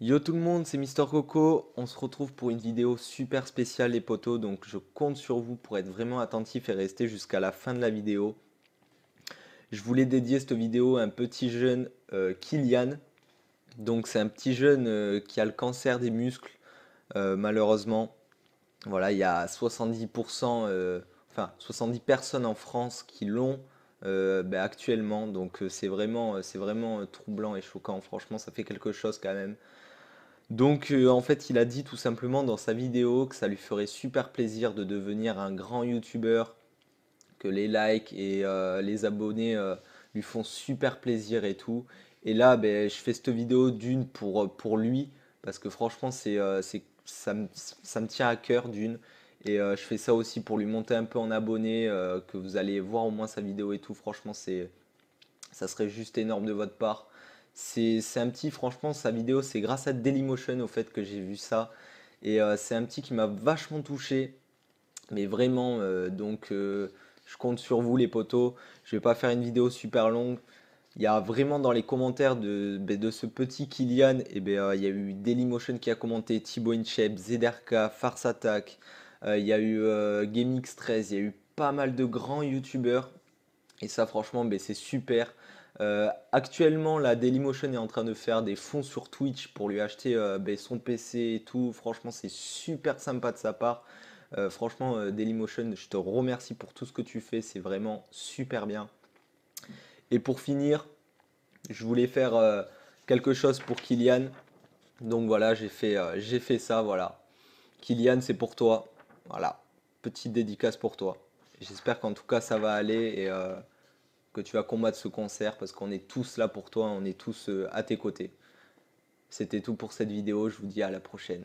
Yo tout le monde, c'est Mister Coco. On se retrouve pour une vidéo super spéciale les potos, donc je compte sur vous pour être vraiment attentif et rester jusqu'à la fin de la vidéo. Je voulais dédier cette vidéo à un petit jeune, euh, Kylian. Donc c'est un petit jeune euh, qui a le cancer des muscles, euh, malheureusement. Voilà, il y a 70%, enfin 70 personnes en France qui l'ont. Euh, bah, actuellement. Donc euh, c'est vraiment, euh, c'est vraiment troublant et choquant. Franchement, ça fait quelque chose quand même. Donc en fait, il a dit tout simplement dans sa vidéo que ça lui ferait super plaisir de devenir un grand youtubeur, que les likes et les abonnés lui font super plaisir et tout. Et là, ben, je fais cette vidéo d'une pour, pour lui, parce que franchement, c'est, ça, me, ça me tient à cœur d'une. Et euh, je fais ça aussi pour lui monter un peu en abonné, euh, que vous allez voir au moins sa vidéo et tout. Franchement, ça serait juste énorme de votre part. C'est, un petit, franchement, sa vidéo, c'est grâce à Dailymotion au fait que j'ai vu ça. Et euh, c'est un petit qui m'a vachement touché. Mais vraiment, donc je compte sur vous les potos. Je ne vais pas faire une vidéo super longue. Il y a vraiment dans les commentaires de, ben, ce petit Kylian, et eh bien, il y a eu Dailymotion qui a commenté, Thibaut Inchep, Zederka, Farce Attack, euh, il y a eu euh, GameX13, il y a eu pas mal de grands youtubeurs. Et ça, franchement, ben, c'est super. Euh, actuellement, la Dailymotion est en train de faire des fonds sur Twitch pour lui acheter ben, son PC et tout. Franchement, c'est super sympa de sa part. franchement, Dailymotion, je te remercie pour tout ce que tu fais. C'est vraiment super bien. Et pour finir, je voulais faire quelque chose pour Kylian. Donc voilà, j'ai fait, fait ça. Voilà. Kylian, c'est pour toi. Voilà, petite dédicace pour toi. J'espère qu'en tout cas ça va aller et euh, que tu vas combattre ce cancer parce qu'on est tous là pour toi, on est tous euh, à tes côtés. C'était tout pour cette vidéo, je vous dis à la prochaine.